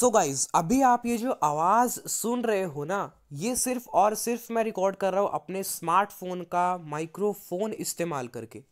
सो so guys अभी आप ये जो आवाज़ सुन रहे हो ना ये सिर्फ और सिर्फ मैं रिकॉर्ड कर रहा हूँ अपने स्मार्टफोन का माइक्रोफोन इस्तेमाल करके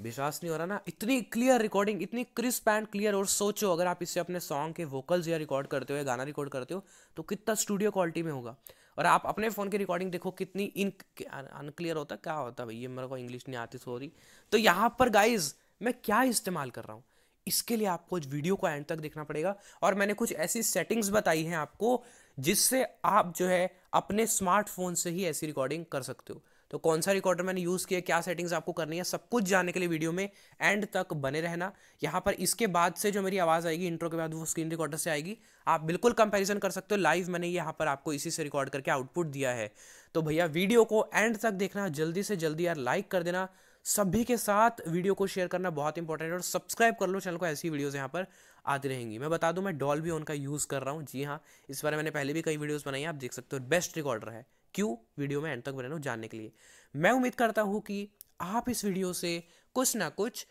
विश्वास नहीं हो रहा ना इतनी क्लियर रिकॉर्डिंग इतनी क्रिस्प एंड क्लियर और सोचो अगर आप इसे अपने सॉन्ग के वोकल्स या रिकॉर्ड करते हो या गाना रिकॉर्ड करते हो तो कितना स्टूडियो क्वालिटी में होगा और आप अपने फ़ोन की रिकॉर्डिंग देखो कितनी इन अनक्लियर होता क्या होता भाई ये मेरे को इंग्लिश नहीं आती सॉरी तो यहाँ पर गाइज मैं क्या इस्तेमाल कर रहा हूँ इसके लिए आपको इस वीडियो को एंड तक देखना पड़ेगा और मैंने कुछ ऐसी सेटिंग्स बताई हैं आपको जिससे आप जो है अपने स्मार्टफोन से ही ऐसी रिकॉर्डिंग कर सकते हो तो कौन सा रिकॉर्डर मैंने यूज़ किया क्या सेटिंग्स आपको करनी है सब कुछ जानने के लिए वीडियो में एंड तक बने रहना यहाँ पर इसके बाद से जो मेरी आवाज़ आएगी इंट्रो के बाद वो स्क्रीन रिकॉर्डर से आएगी आप बिल्कुल कंपैरिजन कर सकते हो लाइव मैंने यहाँ पर आपको इसी से रिकॉर्ड करके आउटपुट दिया है तो भैया वीडियो को एंड तक देखना जल्दी से जल्दी यार लाइक कर देना सभी के साथ वीडियो को शेयर करना बहुत इंपॉर्टेंट है और सब्सक्राइब कर लो चैनल को ऐसी वीडियोस यहाँ पर आती रहेंगी मैं बता दूं मैं डॉल भी उनका यूज़ कर रहा हूँ जी हाँ इस बारे मैंने पहले भी कई वीडियोस बनाई हैं आप देख सकते हो बेस्ट रिकॉर्डर है क्यों वीडियो में एंड तक बने रहो जानने के लिए मैं उम्मीद करता हूँ कि आप इस वीडियो से कुछ ना कुछ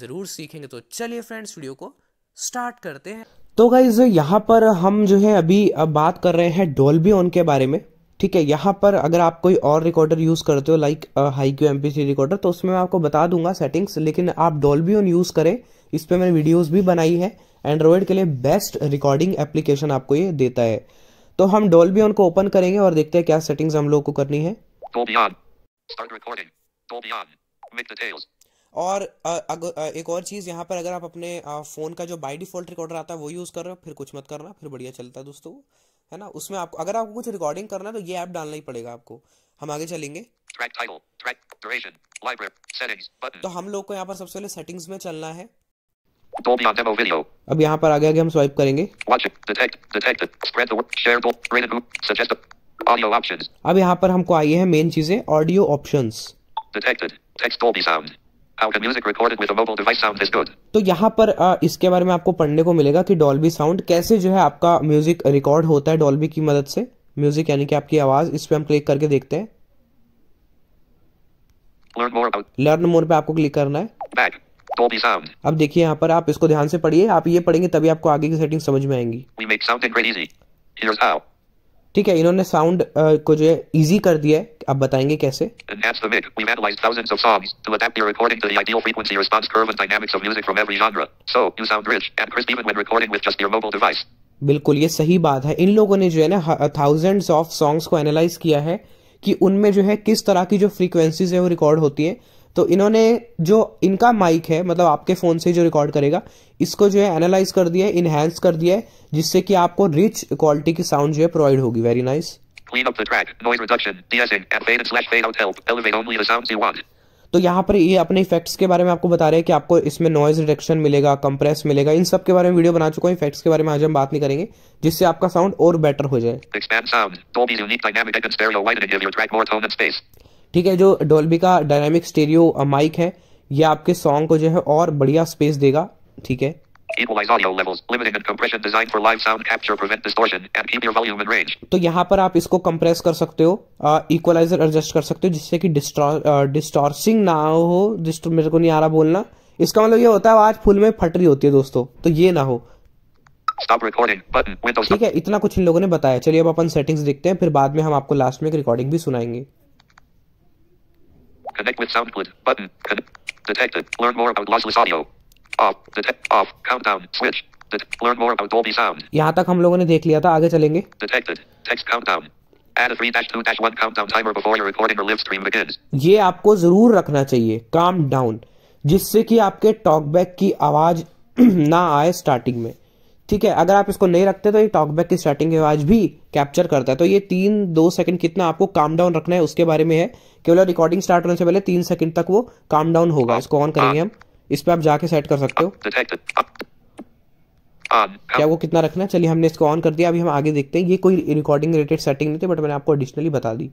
ज़रूर सीखेंगे तो चलिए फ्रेंड्स वीडियो को स्टार्ट करते हैं तो गाइज यहाँ पर हम जो है अभी अब बात कर रहे हैं डोल्बी ऑन के बारे में ठीक है यहाँ पर अगर आप कोई और रिकॉर्डर यूज़ करते हो like high Q M recorder तो उसमें मैं आपको बता दूंगा सेटिंग्स लेकिन आप डॉल्बी ऑन यूज़ करें इस पर मैंने वीडियोज़ भी बनाई है एंड्रॉयड के लिए बेस्ट रिकॉर्डिंग एप्लीकेशन आपको ये देता है तो हम डॉल्बी ऑन को ओपन करेंगे और देखते हैं क्या सेटिंग्स हम लोग को करनी है और uh, अगर uh, एक और चीज़ यहाँ पर अगर आप अपने फ़ोन uh, का जो बाय डिफ़ॉल्ट रिकॉर्डर आता है वो यूज़ कर रहे हो फिर कुछ मत करना फिर बढ़िया चलता है दोस्तों है ना उसमें आपको अगर आपको कुछ रिकॉर्डिंग करना है तो ये ऐप डालना ही पड़ेगा आपको हम आगे चलेंगे title, duration, library, settings, तो हम लोग को यहाँ पर सबसे पहले सेटिंग्स में चलना है अब यहाँ पर आगे आगे हम स्वाइप करेंगे अब यहाँ पर हमको आई है मेन चीजें ऑडियो ऑप्शन तो यहाँ पर आ, इसके बारे में आपको पढ़ने को मिलेगा कि डॉल्बी साउंड कैसे जो है आपका म्यूजिक रिकॉर्ड होता है डॉल्बी की मदद से म्यूजिक यानी कि आपकी आवाज इस पर हम क्लिक करके देखते हैं लर्न मोर पे आपको क्लिक करना है अब देखिए यहाँ पर आप इसको ध्यान से पढ़िए आप ये पढ़ेंगे तभी आपको आगे की सेटिंग समझ में आएंगी ठीक है इन्होंने साउंड को जो है इजी कर दिया है आप बताएंगे कैसे बिल्कुल ये सही बात है इन लोगों ने जो है ना थाउजेंड्स ऑफ सॉन्ग्स को एनालाइज किया है कि उनमें जो है किस तरह की जो फ्रीक्वेंसीज है वो रिकॉर्ड होती है तो इन्होंने जो इनका माइक है मतलब आपके फ़ोन से जो रिकॉर्ड करेगा इसको जो है एनालाइज कर दिया है इनहेंस कर दिया है जिससे कि आपको रिच क्वालिटी की साउंड जो है प्रोवाइड होगी वेरी नाइस तो यहाँ पर ये अपने इफेक्ट्स के बारे में आपको बता रहे हैं कि आपको इसमें नॉइज रिडक्शन मिलेगा कंप्रेस मिलेगा इन सब के बारे में वीडियो बना चुका हूँ इफेक्ट्स के बारे में आज हम बात नहीं करेंगे जिससे आपका साउंड और बेटर हो जाए ठीक है जो डोल्बी का डायनामिक स्टेरियो माइक है ये आपके सॉन्ग को जो है और बढ़िया स्पेस देगा ठीक है तो यहाँ पर आप इसको कंप्रेस कर सकते हो इक्वलाइजर uh, एडजस्ट कर सकते हो जिससे कि डिस्टॉर्सिंग uh, ना हो मेरे को नहीं आ रहा बोलना इसका मतलब ये होता है आवाज फुल में फट रही होती है दोस्तों तो ये ना हो ठीक है इतना कुछ इन लोगों ने बताया चलिए अब अपन सेटिंग्स देखते हैं फिर बाद में हम आपको लास्ट में एक रिकॉर्डिंग भी सुनाएंगे Connect with sound SoundCloud. Button. Con- detected. Learn more about lossless audio. Off. Detect. Off. Countdown. Switch. Det- learn more about Dolby sound. यहाँ तक हम लोगों ने देख लिया था आगे चलेंगे Detected. Text countdown. Add a 3-2-1 countdown timer before your recording or live stream begins. ये आपको जरूर रखना चाहिए काम डाउन जिससे कि आपके टॉकबैक की आवाज ना आए स्टार्टिंग में ठीक है अगर आप इसको नहीं रखते तो ये टॉकबैक की स्टार्टिंग की आवाज़ भी कैप्चर करता है तो ये तीन दो सेकंड कितना आपको काम डाउन रखना है उसके बारे में है केवल रिकॉर्डिंग स्टार्ट होने से पहले तीन सेकंड तक वो काम डाउन होगा इसको ऑन करेंगे हम इस पर आप जाके सेट कर सकते हो क्या वो कितना रखना है चलिए हमने इसको ऑन कर दिया अभी हम आगे देखते हैं ये कोई रिकॉर्डिंग रिलेटेड सेटिंग नहीं थी बट मैंने आपको एडिशनली बता दी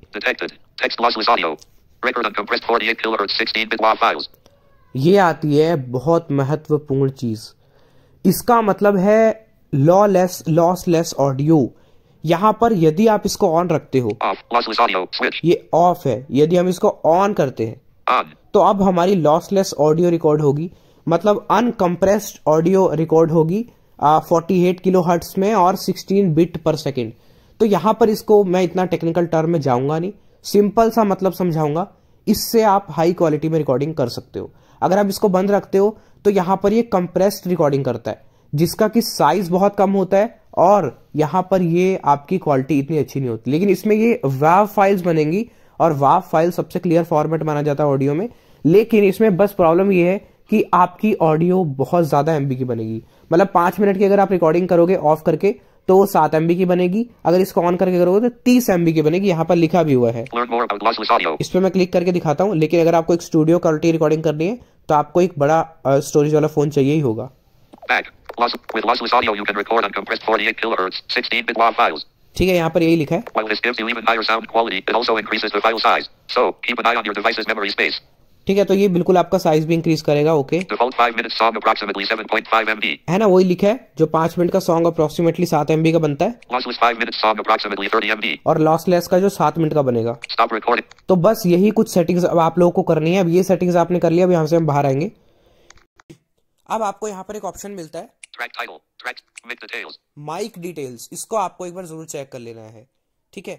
ये आती है बहुत महत्वपूर्ण चीज इसका मतलब है लॉलेस लॉसलेस ऑडियो यहाँ पर यदि आप इसको ऑन रखते हो ये ऑफ है यदि हम इसको ऑन करते हैं तो अब हमारी लॉसलेस ऑडियो रिकॉर्ड होगी मतलब अनकम्प्रेस्ड ऑडियो रिकॉर्ड होगी फोर्टी एट किलो हर्ट्स में और सिक्सटीन बिट पर सेकेंड तो यहाँ पर इसको मैं इतना टेक्निकल टर्म में जाऊंगा नहीं सिंपल सा मतलब समझाऊंगा इससे आप हाई क्वालिटी में रिकॉर्डिंग कर सकते हो अगर आप इसको बंद रखते हो तो यहाँ पर ये कंप्रेस्ड रिकॉर्डिंग करता है जिसका कि साइज बहुत कम होता है और यहां पर ये आपकी क्वालिटी इतनी अच्छी नहीं होती लेकिन इसमें ये वाव फाइल्स बनेंगी और वाव फाइल सबसे क्लियर फॉर्मेट माना जाता है ऑडियो में लेकिन इसमें बस प्रॉब्लम ये है कि आपकी ऑडियो बहुत ज़्यादा एमबी की बनेगी मतलब पांच मिनट की अगर आप रिकॉर्डिंग करोगे ऑफ करके तो सात एमबी की बनेगी अगर इसको ऑन करके करोगे तो तीस एमबी की बनेगी यहाँ पर लिखा भी हुआ है इस पर मैं क्लिक करके दिखाता हूँ लेकिन अगर आपको एक स्टूडियो क्वालिटी रिकॉर्डिंग करनी है तो आपको एक बड़ा स्टोरेज वाला फोन चाहिए ही होगा Loss, with lossless audio you can record uncompressed 48 kilohertz, 16-bit WAV files. ठीक है यहाँ पर यही लिखा है While this gives you even higher sound quality, it also increases the file size. So, keep an eye on your device's memory space. ठीक है तो ये बिल्कुल आपका साइज भी इंक्रीज करेगा ओके है ना वही लिखा है जो पांच मिनट का सॉन्ग अप्रोक्सीमेटली सात एमबी का बनता है और लॉसलेस का जो सात मिनट का बनेगा तो बस यही कुछ सेटिंग्स अब आप लोगों को करनी है अब ये सेटिंग्स आपने कर लिया अब यहाँ से हम बाहर आएंगे अब आपको यहाँ पर एक ऑप्शन मिलता है track title, track mic details. Mic details. इसको आपको एक बार जरूर चेक कर लेना है ठीक है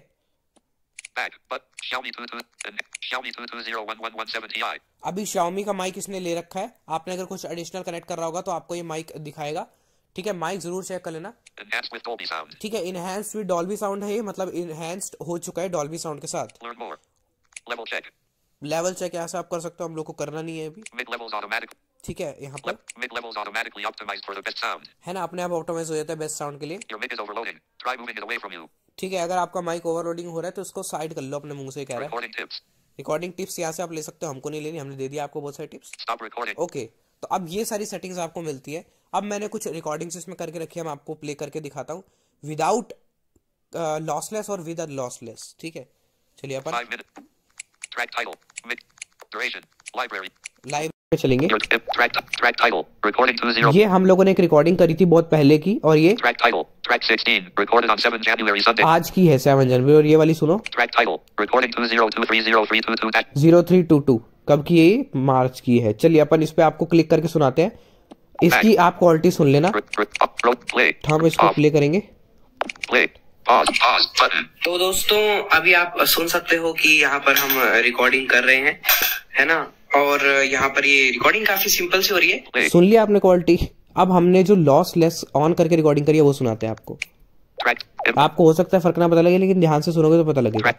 Back, but, Xiaomi 2, 2, uh, Xiaomi 2, अभी Xiaomi का माइक इसने ले रखा है आपने अगर कुछ एडिशनल कनेक्ट कर रहा होगा तो आपको ये माइक दिखाएगा ठीक है माइक जरूर चेक कर लेना ठीक है इनहेंस विद डॉल्बी साउंड है ये मतलब इनहेंस्ड हो चुका है डॉल्बी साउंड के साथ लेवल चेक लेवल चेक ऐसा आप कर सकते हो हम लोग को करना नहीं है अभी ठीक है यहाँ पर है ना अपने आप ऑटोमाइज हो जाता है बेस्ट साउंड के लिए ठीक है अगर आपका माइक ओवरलोडिंग हो रहा है तो उसको साइड कर लो अपने मुंह से कह रहा है रिकॉर्डिंग टिप्स यहाँ से आप ले सकते हो हमको नहीं लेनी हमने दे दिया आपको बहुत सारी टिप्स ओके तो अब ये सारी सेटिंग्स आपको मिलती है अब मैंने कुछ रिकॉर्डिंग्स इसमें करके रखी है मैं आपको प्ले करके दिखाता हूँ विदाउट लॉसलेस uh, और विद लॉसलेस ठीक है चलिए अपन लाइब्रेरी पे चलेंगे uh, track, track title, ये हम लोगों ने एक रिकॉर्डिंग करी थी बहुत पहले की और ये track title, track 16, January, आज की है सेवन जनवरी और ये वाली सुनो जीरो थ्री टू टू कब की ये मार्च की है चलिए अपन इस पे आपको क्लिक करके सुनाते हैं इसकी आप क्वालिटी सुन लेना तो हम इसको प्ले करेंगे तो दोस्तों अभी आप सुन सकते हो कि यहाँ पर हम रिकॉर्डिंग कर रहे हैं है ना और यहाँ पर ये रिकॉर्डिंग काफी सिंपल से हो रही है सुन लिया आपने क्वालिटी अब हमने जो लॉस लेस ऑन करके रिकॉर्डिंग करी है वो सुनाते हैं आपको आपको हो सकता है फर्क ना पता लगे लेकिन ध्यान से सुनोगे तो पता लगेगा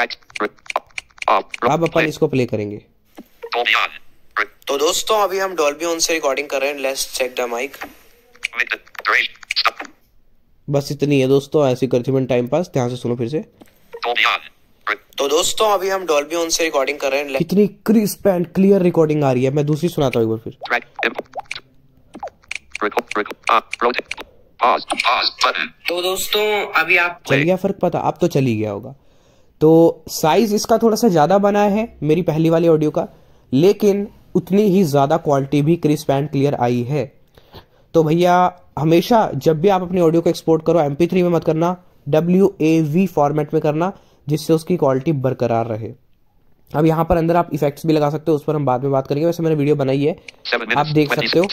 uh, uh, अब अपन इसको प्ले करेंगे तो, तो दोस्तों अभी हम डॉल्बी ऑन से रिकॉर्डिंग कर रहे हैं लेस चेक द माइक बस इतनी है दोस्तों ऐसी करती मैंने टाइम पास ध्यान से सुनो फिर से तो तो दोस्तों अभी हम डॉल्बी ऑन से रिकॉर्डिंग कर रहे हैं कितनी क्रिस्प एंड क्लियर रिकॉर्डिंग आ रही है मैं दूसरी सुनाता हूँ एक बार फिर तो दोस्तों अभी आप चल गया फर्क पता आप तो चल ही गया होगा तो साइज इसका थोड़ा सा ज्यादा बना है मेरी पहली वाली ऑडियो का लेकिन उतनी ही ज्यादा क्वालिटी भी क्रिस्प एंड क्लियर आई है तो भैया हमेशा जब भी आप अपनी ऑडियो को एक्सपोर्ट करो एम में मत करना डब्ल्यू ए वी फॉर्मेट में करना जिससे उसकी क्वालिटी बरकरार रहे अब यहाँ पर अंदर आप इफेक्ट्स भी लगा सकते हो उस पर हम बाद में बात करेंगे वैसे मैंने वीडियो बनाई है आप देख सकते हो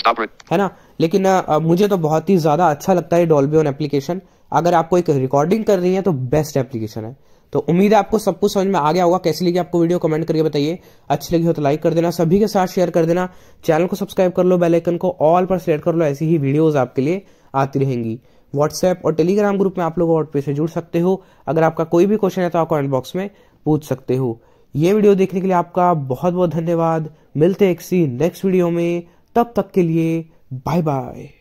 है ना लेकिन आ, मुझे तो बहुत ही ज़्यादा अच्छा लगता है डॉल्बी ऑन एप्लीकेशन अगर आपको एक रिकॉर्डिंग कर रही है तो बेस्ट एप्लीकेशन है तो उम्मीद है आपको सब कुछ समझ में आ गया होगा कैसी लगी आपको वीडियो कमेंट करके बताइए अच्छी लगी हो तो लाइक कर देना सभी के साथ शेयर कर देना चैनल को सब्सक्राइब कर लो बेल आइकन को ऑल पर सेलेक्ट कर लो ऐसी ही वीडियोस आपके लिए आती रहेंगी व्हाट्सएप और टेलीग्राम ग्रुप में आप लोग व्हाट्सपे से जुड़ सकते हो अगर आपका कोई भी क्वेश्चन है तो आप कॉमेंट बॉक्स में पूछ सकते हो ये वीडियो देखने के लिए आपका बहुत बहुत धन्यवाद मिलते हैं सी नेक्स्ट वीडियो में तब तक के लिए बाय बाय